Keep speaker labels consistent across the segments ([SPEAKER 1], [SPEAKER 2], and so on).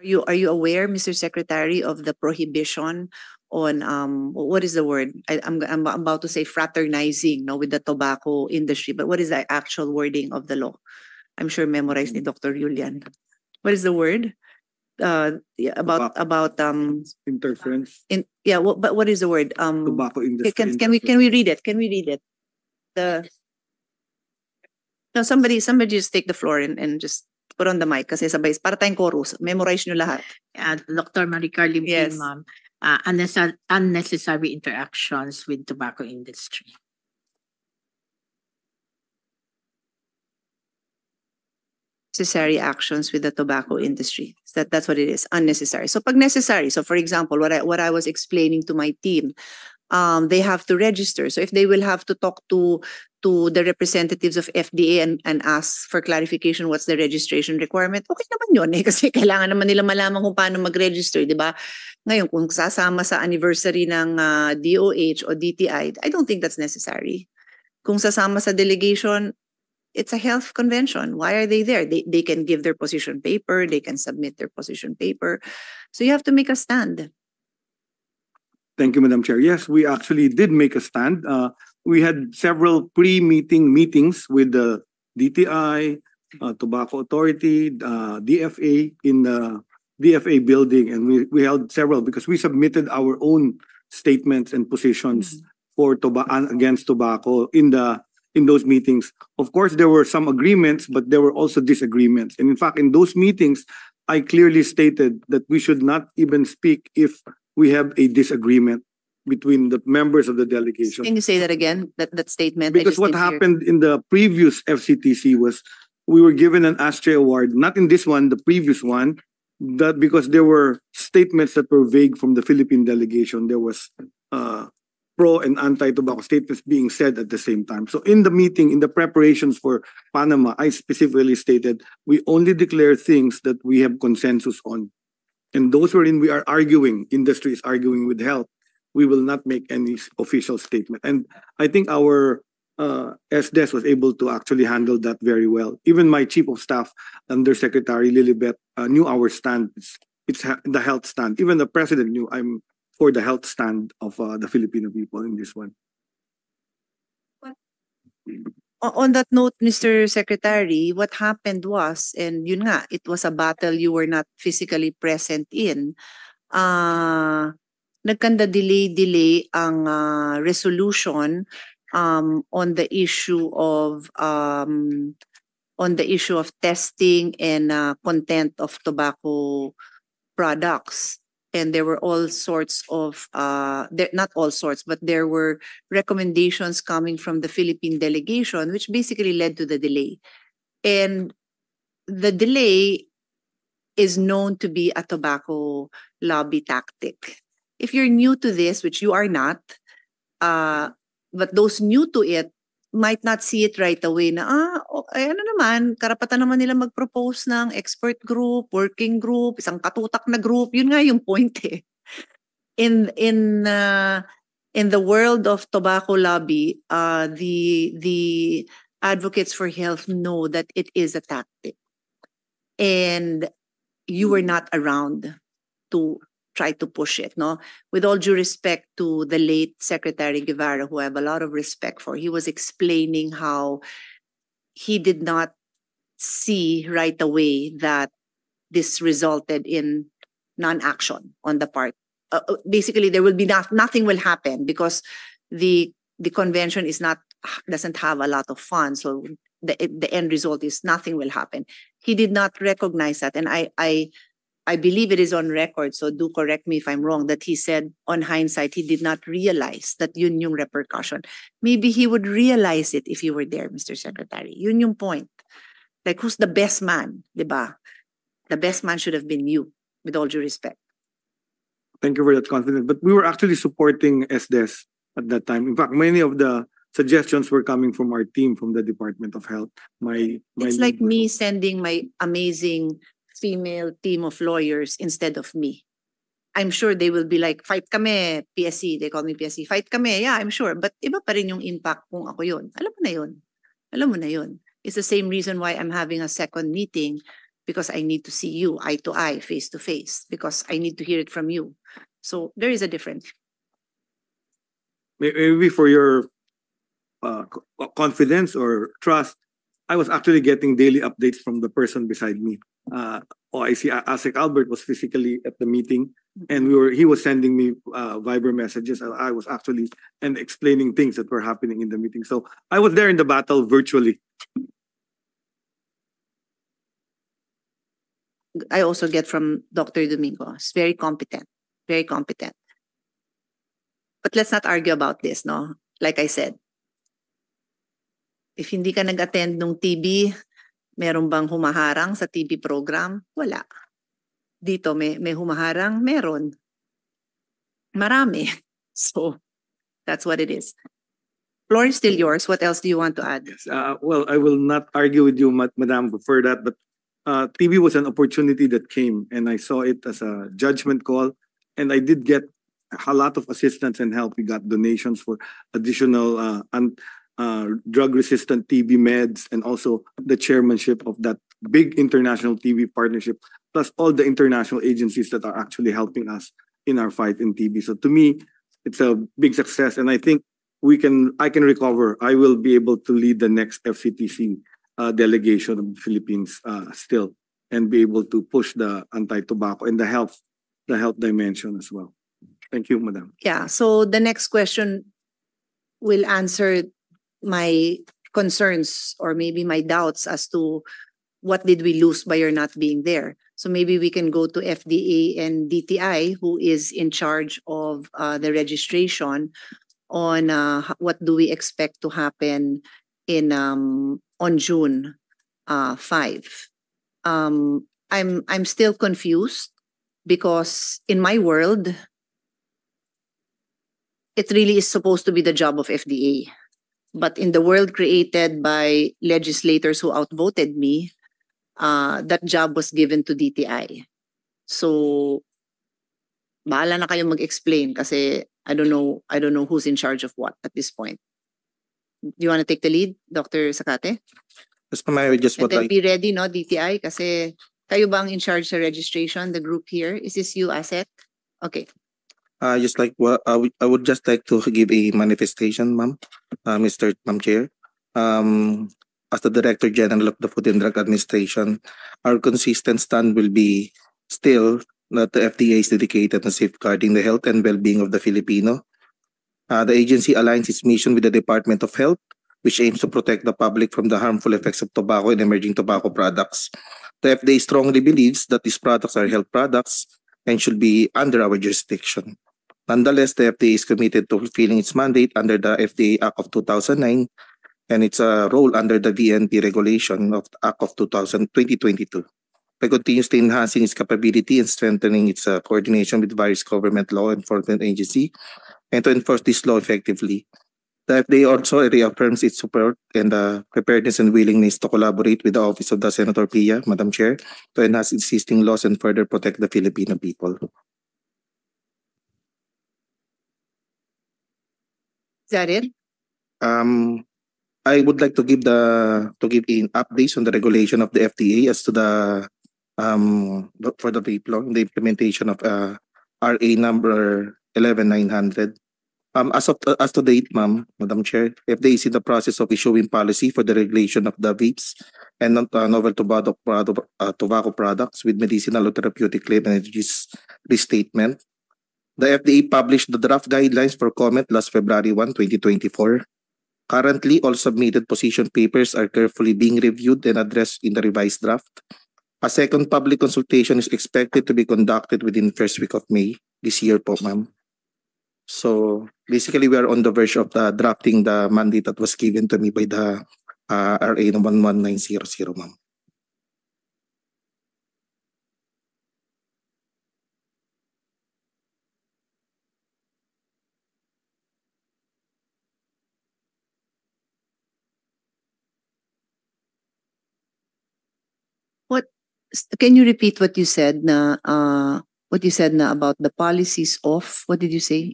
[SPEAKER 1] Are you are you aware, Mr. Secretary, of the prohibition on um what is the word? I, am I'm, I'm about to say fraternizing, no, with the tobacco industry, but what is the actual wording of the law? I'm sure memorized the mm. Dr. Julian. What is the word? Uh, yeah, about about um interference. In yeah, but what is the word? Um, tobacco industry. Can, can we can we read it? Can we read it? The no, somebody somebody just take the floor and, and just put on the mic kasi sabay, para tayong chorus. Memorize nyo lahat. Uh, Dr. Maricar Limpin, yes. ma'am. Uh, unnecessary interactions with tobacco industry. necessary actions with the tobacco industry. that, that's what it is, unnecessary. So pag necessary, so for example, what I, what I was explaining to my team, um, they have to register. So if they will have to talk to to the representatives of FDA and, and ask for clarification what's the registration requirement, okay naman yun eh kasi kailangan naman nila malaman kung paano mag-register, di ba? Ngayon, kung sasama sa anniversary ng uh, ah, DOH o DTI, I don't think that's necessary. Kung sasama sa delegation, it's a health convention. Why are they there? They, they can give their position paper, they can submit their position paper. So you have to make a stand.
[SPEAKER 2] Thank you, Madam Chair. Yes, we actually did make a stand. Uh, we had several pre-meeting meetings with the DTI, uh, Tobacco Authority, uh, DFA in the DFA building, and we, we held several because we submitted our own statements and positions mm-hmm. for tobacco against tobacco in the in those meetings. Of course, there were some agreements, but there were also disagreements. And in fact, in those meetings, I clearly stated that we should not even speak if we have a disagreement between the members of the delegation. Can
[SPEAKER 1] you say that again? That that statement. Because what happened hear.
[SPEAKER 2] in the previous FCTC was we were given an ASTRAE award, not in this one, the previous one, that because there were statements that were vague from the Philippine delegation. There was uh, pro and anti-tobacco statements being said at the same time. So in the meeting, in the preparations for Panama, I specifically stated we only declare things that we have consensus on. And those wherein we are arguing, industry is arguing with health, we will not make any official statement. And I think our uh, was able to actually handle that very well. Even my chief of staff, Undersecretary Lilibet, uh, knew our stand. It's, it's ha- the health stand. Even the president knew I'm for the health stand of uh, the Filipino people in this one.
[SPEAKER 1] On that note, Mr. Secretary, what happened was, and yun nga, it was a battle you were not physically present in. Uh, nagkanda delay-delay ang uh, resolution um, on the issue of um, on the issue of testing and uh, content of tobacco products. And there were all sorts of, uh, there, not all sorts, but there were recommendations coming from the Philippine delegation, which basically led to the delay. And the delay is known to be a tobacco lobby tactic. if you're new to this, which you are not, uh, but those new to it might not see it right away na, ah, ay, eh, ano naman, karapatan naman nila mag-propose ng expert group, working group, isang katutak na group. Yun nga yung point eh. In, in, uh, in the world of tobacco lobby, uh, the, the advocates for health know that it is a tactic. And you were hmm. not around to try to push it. No, with all due respect to the late Secretary Guevara, who I have a lot of respect for, he was explaining how he did not see right away that this resulted in non-action on the part. Uh, uh basically, there will be not, nothing will happen because the the convention is not doesn't have a lot of funds, so the the end result is nothing will happen. He did not recognize that, and I I I believe it is on record, so do correct me if I'm wrong, that he said on hindsight he did not realize that yun yung repercussion. Maybe he would realize it if you were there, Mr. Secretary. Yun yung point. Like, who's the best man, di ba? The best man should have been you, with all due respect.
[SPEAKER 2] Thank you for that confidence. But we were actually supporting SDS at that time. In fact, many of the suggestions were coming from our team from the Department of Health. My, my it's like
[SPEAKER 1] me sending my amazing female team of lawyers instead of me. I'm sure they will be like, fight kami, PSC. They call me PSC. Fight kami, yeah, I'm sure. But iba pa rin yung impact kung ako yun. Alam mo na yun. Alam mo na yun. It's the same reason why I'm having a second meeting because I need to see you eye to eye, face to face, because I need to hear it from you. So there is a difference.
[SPEAKER 2] Maybe for your uh, confidence or trust, I was actually getting daily updates from the person beside me. Uh, oh, I see Asik Albert was physically at the meeting, and we were he was sending me uh, Viber messages. And I was actually and explaining things that were happening in the meeting. So I was there in the battle virtually.
[SPEAKER 1] I also get from Dr. Domingo. He's very competent, very competent. But let's not argue about this, no? Like I said, If hindi ka nag-attend ng TV, meron bang humaharang sa TV program? Wala. Dito may, may humaharang? Meron. Marami. So, that's what it is. Floor is still yours. What else do you want to add?
[SPEAKER 2] Yes, uh, well, I will not argue with you, Madam, for that, but uh, TV was an opportunity that came, and I saw it as a judgment call, and I did get a lot of assistance and help. We got donations for additional uh, and Uh, drug resistant TB meds and also the chairmanship of that big international TB partnership, plus all the international agencies that are actually helping us in our fight in TB. So to me, it's a big success, and I think we can. I can recover. I will be able to lead the next FCTC uh, delegation of the Philippines uh, still, and be able to push the anti-tobacco and the health, the health dimension as well. Thank you, Madam.
[SPEAKER 1] Yeah. So the next question will answer my concerns or maybe my doubts as to what did we lose by your not being there. So maybe we can go to FDA and DTI, who is in charge of uh, the registration, on uh, what do we expect to happen in um, on June uh, five. Um, I'm I'm still confused because in my world, it really is supposed to be the job of FDA But in the world created by legislators who outvoted me, uh, that job was given to DTI. So, bahala na kayo mag-explain kasi I don't know, I don't know who's in charge of what at this point. Do you want to take the lead, Dr. Sakate?
[SPEAKER 3] Just I just would like... be
[SPEAKER 1] ready, no, DTI, kasi kayo ba ang in charge sa registration, the group here? Is this you, Asset? Okay.
[SPEAKER 3] Uh, just like well, I would just like to give a manifestation, ma'am, uh, Mr. Ma'am Chair. Um, as the Director General of the Food and Drug Administration, our consistent stand will be still that the FDA is dedicated to safeguarding the health and well-being of the Filipino. Uh, the agency aligns its mission with the Department of Health, which aims to protect the public from the harmful effects of tobacco and emerging tobacco products. The FDA strongly believes that these products are health products and should be under our jurisdiction. Nonetheless, the FDA is committed to fulfilling its mandate under the FDA Act of 2009 and its uh, role under the VNP regulation of the Act of 2000, 2022 by continuously enhancing its capability and strengthening its uh, coordination with various government law enforcement agencies and to enforce this law effectively. The FDA also reaffirms its support and uh, preparedness and willingness to collaborate with the Office of the Senator Pia, Madam Chair, to enhance existing laws and further protect the Filipino people. Is that it? Um, I would like to give the to give an updates on the regulation of the FDA as to the um for the vape law, the implementation of uh, RA number 11900. Um, as of uh, as to date, ma'am, Madam Chair, FDA is in the process of issuing policy for the regulation of the vapes and uh, novel tobacco, product, uh, tobacco products with medicinal or therapeutic claim and statement. The FDA published the draft guidelines for comment last February 1, 2024. Currently, all submitted position papers are carefully being reviewed and addressed in the revised draft. A second public consultation is expected to be conducted within first week of May this year po, ma'am. So basically, we are on the verge of the uh, drafting the mandate that was given to me by the uh, RA 11900, ma'am.
[SPEAKER 1] can you repeat what you said na uh, what you said na about the policies of what did you say?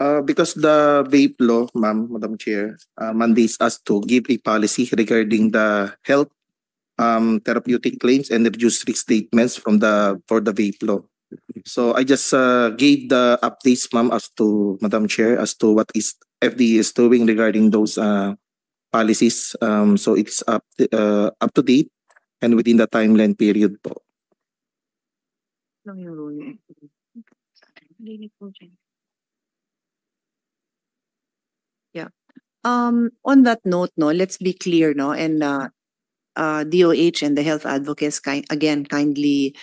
[SPEAKER 3] Uh, because the vape law, ma'am, Madam Chair, uh, mandates us to give a policy regarding the health um, therapeutic claims and reduced risk statements from the for the vape law. So I just uh, gave the updates, ma'am, as to Madam Chair, as to what is FDA is doing regarding those uh, policies. Um, so it's up uh, up to date and within the timeline period po.
[SPEAKER 1] Yeah. Um, on that note, no, let's be clear, no, and uh, uh, DOH and the health advocates, ki- again, kindly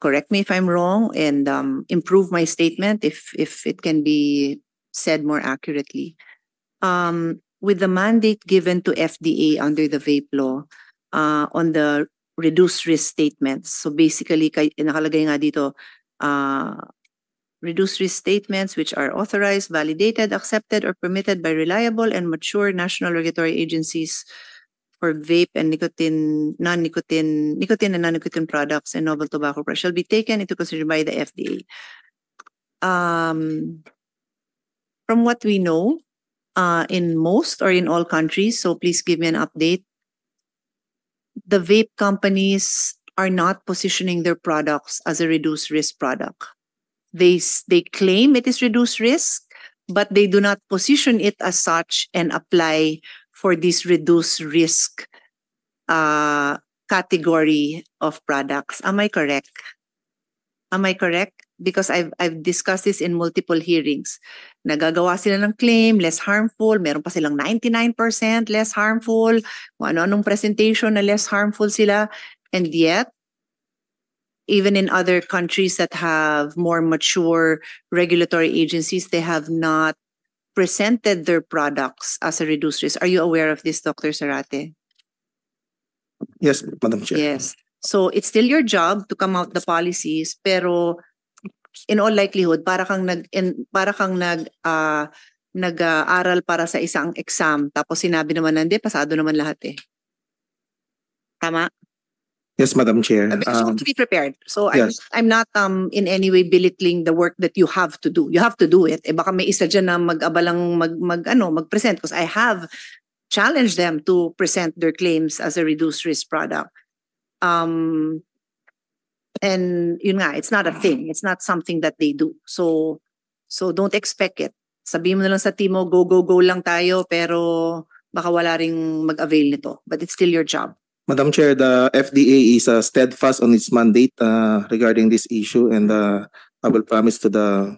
[SPEAKER 1] correct me if I'm wrong and um, improve my statement if if it can be said more accurately. Um, with the mandate given to FDA under the vape law, uh, on the reduced risk statements. So basically, kay, nakalagay nga dito, uh, reduced risk statements which are authorized, validated, accepted, or permitted by reliable and mature national regulatory agencies for vape and nicotine, non-nicotine, nicotine and non-nicotine products and novel tobacco products shall be taken into consideration by the FDA. Um, from what we know, uh, in most or in all countries, so please give me an update the vape companies are not positioning their products as a reduced risk product. They, they claim it is reduced risk, but they do not position it as such and apply for this reduced risk uh, category of products. Am I correct? Am I correct? because I've, I've discussed this in multiple hearings. Nagagawa sila ng claim, less harmful, meron pa silang 99% less harmful, kung ano-anong presentation na less harmful sila. And yet, even in other countries that have more mature regulatory agencies, they have not presented their products as a reduced risk. Are you aware of this, Dr. Sarate?
[SPEAKER 3] Yes, Madam Chair. Yes.
[SPEAKER 1] So it's still your job to come out the policies, pero in all likelihood para kang nag in, para kang nag uh, nag-aaral uh, para sa isang exam tapos sinabi naman hindi pasado naman lahat eh.
[SPEAKER 3] Tama? Yes,
[SPEAKER 1] Madam Chair. I mean, so um, to be prepared. So yes. I'm, I'm not um in any way belittling the work that you have to do. You have to do it. Eh baka may isa diyan na mag-abalang mag, mag ano mag-present because I have challenged them to present their claims as a reduced risk product. Um and yun nga, it's not a thing. It's not something that they do. So, so don't expect it. Sabi mo na lang sa team mo, go, go, go lang tayo, pero baka wala ring mag-avail nito. But it's still your job.
[SPEAKER 3] Madam Chair, the FDA is uh, steadfast on its mandate uh, regarding this issue and uh, I will promise to the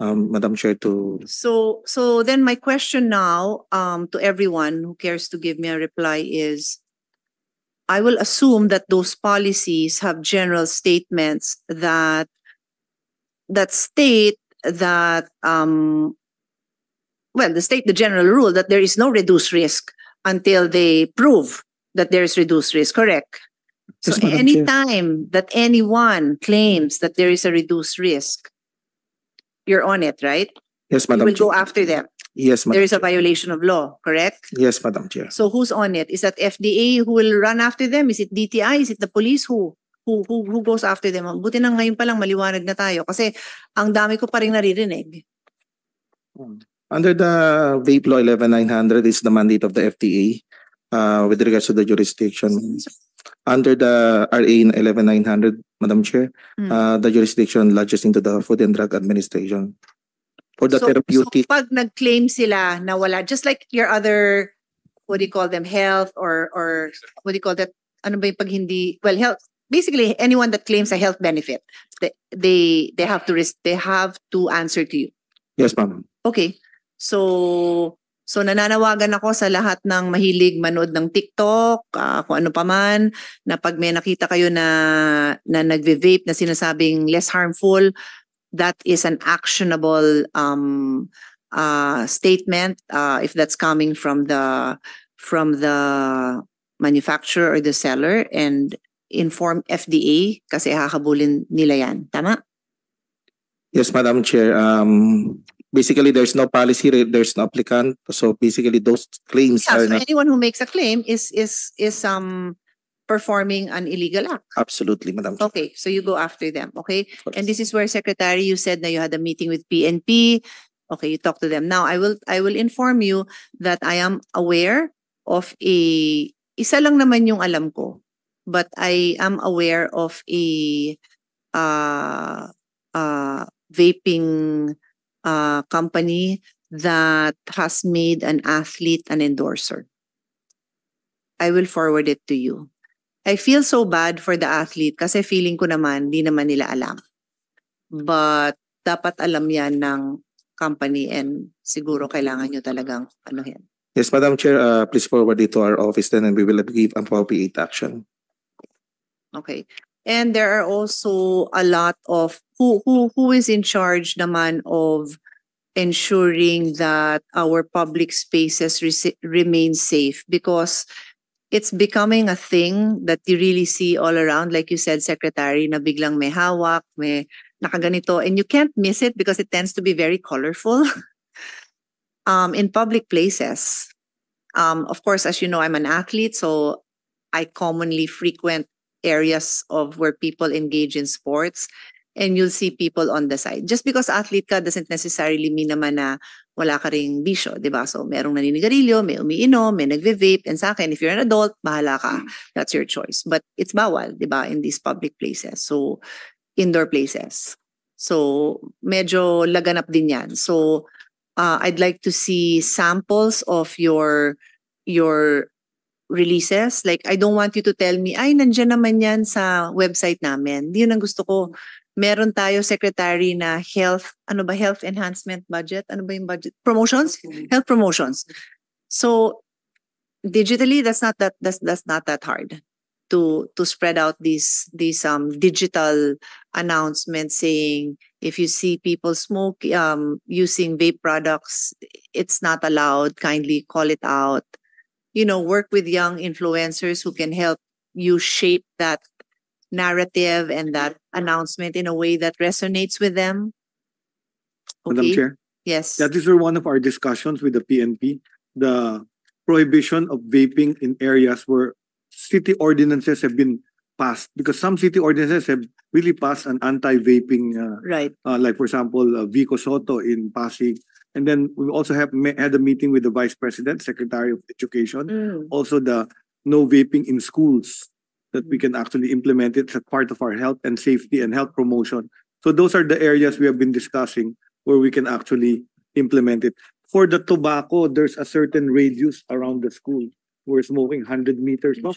[SPEAKER 3] um, Madam Chair to...
[SPEAKER 1] So, so then my question now um, to everyone who cares to give me a reply is, I will assume that those policies have general statements that that state that um, well, the state the general rule that there is no reduced risk until they prove that there is reduced risk. Correct. So yes, anytime that anyone claims that there is a reduced risk, you're on it, right? Yes, Madam. You will Chair. go after them. Yes, Madam there is a violation of law, correct? Yes, Madam Chair. So who's on it? Is that FDA who will run after them? Is it DTI? Is it the police who who who, who goes after them? Oh, buti na ngayon pa lang maliwanag na tayo kasi ang dami ko pa rin naririnig.
[SPEAKER 3] Hmm. Under the vape law 11900 is the mandate of the FDA uh, with regards to the jurisdiction. Under the RA 11900, Madam Chair, mm. uh, the jurisdiction lodges into the Food and Drug Administration for the so, therapeutic. So
[SPEAKER 1] pag nag-claim sila na wala, just like your other, what do you call them, health or, or what do you call that, ano ba yung pag hindi, well, health, basically anyone that claims a health benefit, they, they, they have to, risk, they have to answer to you. Yes, ma'am. Okay. So, So nananawagan ako sa lahat ng mahilig manood ng TikTok, uh, kung ano pa man, na pag may nakita kayo na, na nagve-vape na sinasabing less harmful, that is an actionable um, uh, statement uh, if that's coming from the from the manufacturer or the seller and inform FDA kasi hahabulin nila yan. Tama?
[SPEAKER 3] Yes, Madam Chair. Um, basically, there's no policy, there's no applicant. So basically, those claims yeah, are so not... anyone
[SPEAKER 1] who makes a claim is is is um performing an illegal act.
[SPEAKER 3] Absolutely, Madam
[SPEAKER 1] Okay, so you go after them, okay? And this is where Secretary, you said that you had a meeting with PNP. Okay, you talk to them. Now, I will I will inform you that I am aware of a isa lang naman yung alam ko, but I am aware of a uh, uh, vaping uh, company that has made an athlete an endorser. I will forward it to you. I feel so bad for the athlete kasi feeling ko naman, di naman nila alam. But dapat alam yan ng company and siguro kailangan nyo talagang ano yan.
[SPEAKER 3] Yes, Madam Chair, uh, please forward it to our office then and we will give appropriate action.
[SPEAKER 1] Okay. And there are also a lot of who who who is in charge naman of ensuring that our public spaces remain safe because it's becoming a thing that you really see all around. Like you said, secretary, na biglang may hawak, may nakaganito. And you can't miss it because it tends to be very colorful um, in public places. Um, of course, as you know, I'm an athlete, so I commonly frequent areas of where people engage in sports. and you'll see people on the side. Just because athlete ka doesn't necessarily mean naman na wala ka ring bisyo, di ba? So, merong naninigarilyo, may umiinom, may nagve-vape, and sa akin, if you're an adult, bahala ka. Mm. That's your choice. But it's bawal, di ba, in these public places. So, indoor places. So, medyo laganap din yan. So, uh, I'd like to see samples of your your releases. Like, I don't want you to tell me, ay, nandiyan naman yan sa website namin. Yun ang gusto ko. meron tayo secretary na health, ano ba, health enhancement budget? Ano ba yung budget? Promotions? Mm-hmm. Health promotions. So, digitally, that's not that, that's, that's not that hard to, to spread out these, these um, digital announcements saying, if you see people smoke, um, using vape products, it's not allowed, kindly call it out. You know, work with young influencers who can help you shape that narrative and that announcement in a way that resonates with them. Okay. Madam Chair?
[SPEAKER 2] Yes. That is one of our discussions with the PNP, the prohibition of vaping in areas where city ordinances have been passed because some city ordinances have really passed an anti-vaping uh, right uh, like for example uh, Vico Soto in Pasig and then we also have had a meeting with the vice president secretary of education mm. also the no vaping in schools that we mm. can actually implement it as part of our health and safety and health promotion. So those are the areas we have been discussing where we can actually implement it. For the tobacco, there's a certain radius around the school. We're smoking 100 meters, no?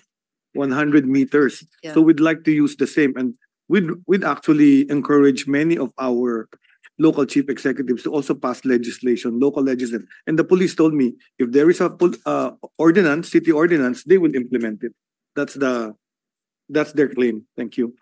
[SPEAKER 2] 100 meters. Yeah. So we'd like to use the same. And we'd, we'd actually encourage many of our local chief executives to also pass legislation, local legislation. And the police told me if there is a uh, ordinance, city ordinance, they will implement it. That's the that's their claim. Thank you.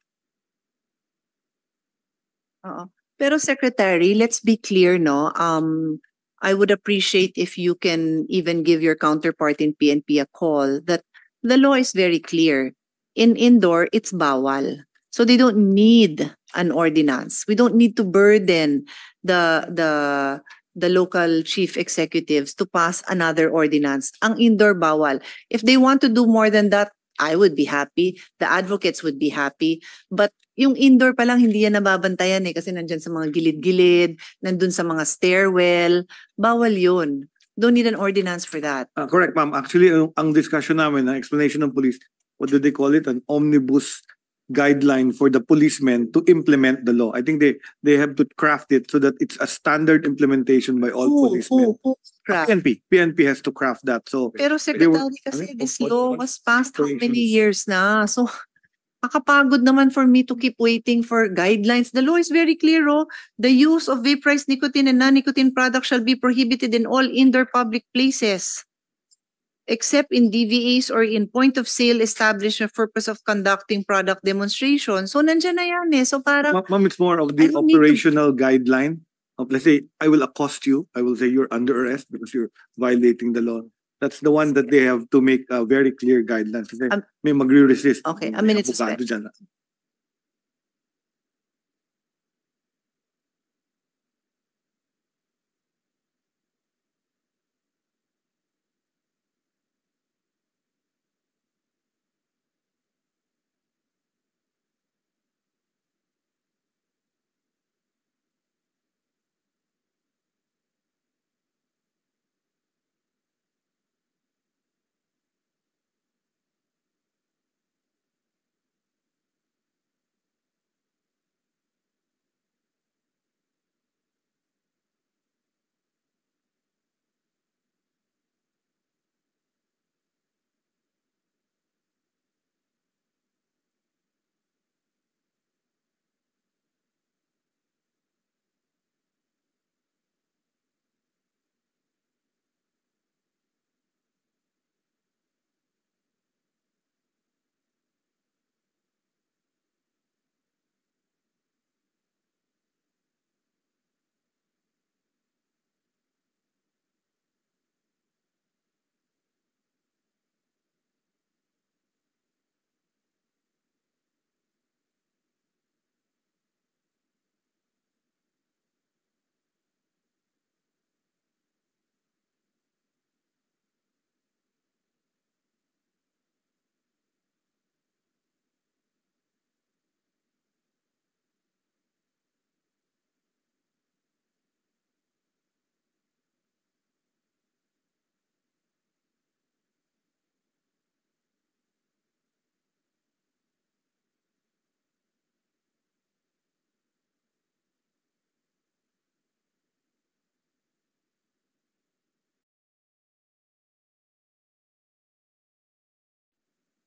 [SPEAKER 1] Uh, pero secretary, let's be clear, no. Um, I would appreciate if you can even give your counterpart in PNP a call that the law is very clear. In indoor, it's bawal. So they don't need an ordinance. We don't need to burden the the the local chief executives to pass another ordinance. Ang indoor bawal. If they want to do more than that, I would be happy, the advocates would be happy. But yung indoor pa lang, hindi yan nababantayan eh kasi nandyan sa mga gilid-gilid, nandun sa mga stairwell. Bawal yun. Don't need an ordinance for that.
[SPEAKER 2] Uh, correct, ma'am. Actually, ang, ang discussion namin, ang explanation ng police, what do they call it? An omnibus guideline for the policemen to implement the law. I think they they have to craft it so that it's a standard implementation by all oh, policemen. Oh, oh, craft. PNP PNP has to craft that. So Pero secretary
[SPEAKER 1] kasi I this law was passed how many years na? So nakakapagod naman for me to keep waiting for guidelines. The law is very clear, oh. The use of vaporized nicotine and non-nicotine products shall be prohibited in all indoor public places except in DVAs or in point of sale establishment purpose of conducting product demonstration. So nandiyan na yan eh. So parang...
[SPEAKER 2] Ma'am, it's more of the operational to... guideline of let's say, I will accost you. I will say you're under arrest because you're violating the law. That's the one that they have to make a very clear guideline. Kasi um, may magre-resist. Okay, a minute. it's suspect.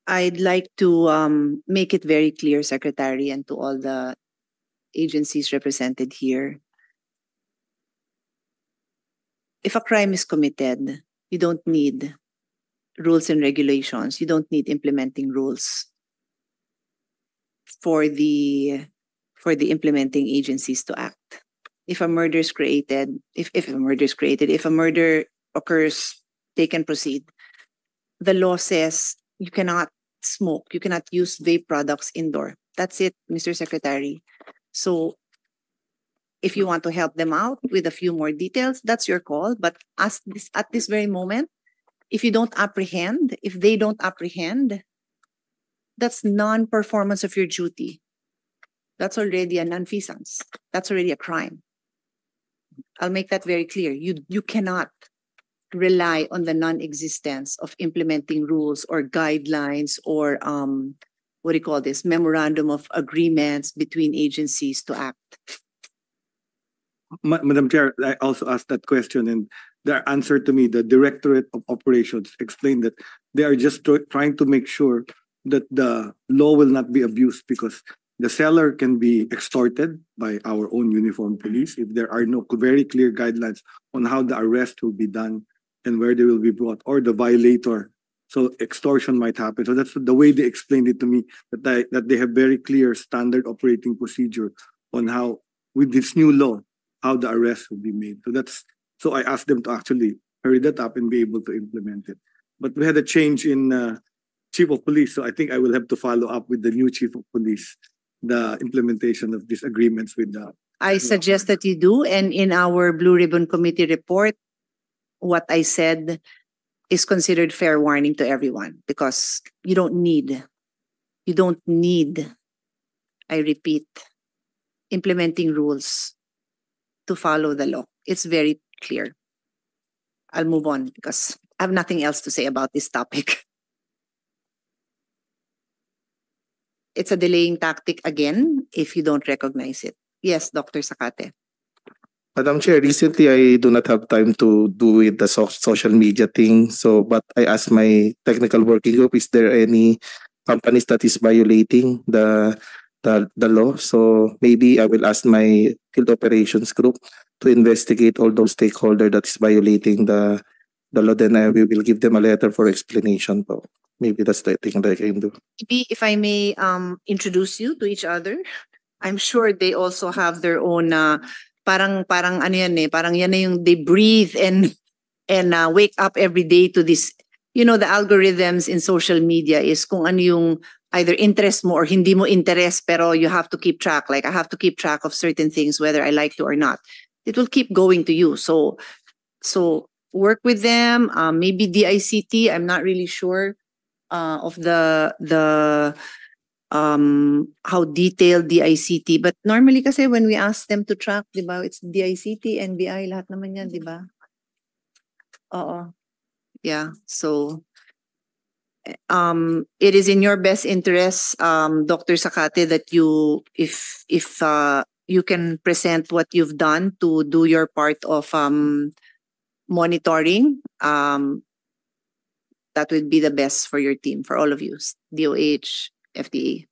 [SPEAKER 1] I'd like to um, make it very clear, Secretary, and to all the agencies represented here. If a crime is committed, you don't need rules and regulations, you don't need implementing rules for the for the implementing agencies to act. If a murder is created, if, if a murder is created, if a murder occurs, they can proceed. The law says you cannot smoke. You cannot use vape products indoor. That's it, Mr. Secretary. So if you want to help them out with a few more details, that's your call. But as this, at this very moment, if you don't apprehend, if they don't apprehend, that's non-performance of your duty. That's already a non-feasance. That's already a crime. I'll make that very clear. You you cannot rely on the non-existence of implementing rules or guidelines or um, what do you call this memorandum of agreements between agencies to act
[SPEAKER 2] madam chair i also asked that question and their answer to me the directorate of operations explained that they are just tr- trying to make sure that the law will not be abused because the seller can be extorted by our own uniform police if there are no very clear guidelines on how the arrest will be done and where they will be brought or the violator so extortion might happen so that's the way they explained it to me that that they have very clear standard operating procedure on how with this new law how the arrest will be made so that's so i asked them to actually hurry that up and be able to implement it but we had a change in uh, chief of police so i think i will have to follow up with the new chief of police the implementation of these agreements with
[SPEAKER 1] the I suggest that you do. And in our Blue Ribbon Committee report, what I said is considered fair warning to everyone because you don't need, you don't need, I repeat, implementing rules to follow the law. It's very clear. I'll move on because I have nothing else to say about this topic. It's a delaying tactic again if you don't recognize it. Yes, Dr. Sakate.
[SPEAKER 3] Madam Chair, recently I do not have time to do with the so- social media thing. So, but I asked my technical working group, is there any companies that is violating the the, the law? So maybe I will ask my field operations group to investigate all those stakeholders that is violating the the law. Then I, we will give them a letter for explanation. So maybe that's the thing that I can do.
[SPEAKER 1] Maybe if I may um, introduce you to each other. I'm sure they also have their own uh, parang parang ano yan eh, parang yan na yung they breathe and and uh, wake up every day to this you know the algorithms in social media is kung ano yung either interest mo or hindi mo interest pero you have to keep track like i have to keep track of certain things whether i like to or not it will keep going to you so so work with them um, maybe dict i'm not really sure uh, of the the um, how detailed the ICT. But normally kasi when we ask them to track, di ba, it's DICT, NBI, lahat naman yan, di ba? Oo. Yeah, so um, it is in your best interest, um, Dr. Sakate, that you, if, if uh, you can present what you've done to do your part of um, monitoring, um, that would be the best for your team, for all of you, DOH, if the